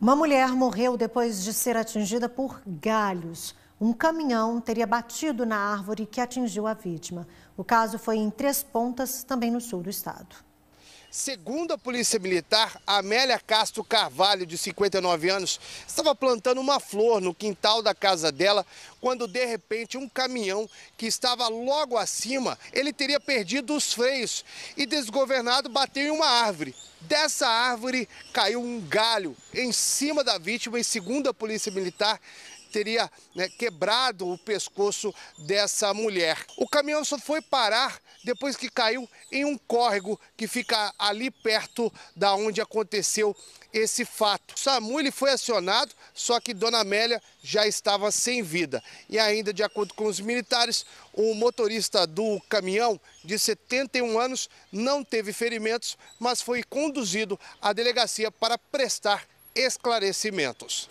Uma mulher morreu depois de ser atingida por galhos. Um caminhão teria batido na árvore que atingiu a vítima. O caso foi em Três Pontas, também no sul do estado. Segundo a Polícia Militar, Amélia Castro Carvalho, de 59 anos, estava plantando uma flor no quintal da casa dela quando, de repente, um caminhão que estava logo acima, ele teria perdido os freios e, desgovernado, bateu em uma árvore. Dessa árvore caiu um galho em cima da vítima e, segundo a Polícia Militar, teria né, quebrado o pescoço dessa mulher. O caminhão só foi parar depois que caiu em um córrego que fica ali perto da onde aconteceu esse fato. O SAMU ele foi acionado, só que Dona Amélia já estava sem vida. E ainda, de acordo com os militares, o motorista do caminhão, de 71 anos, não teve ferimentos, mas foi conduzido à delegacia para prestar esclarecimentos.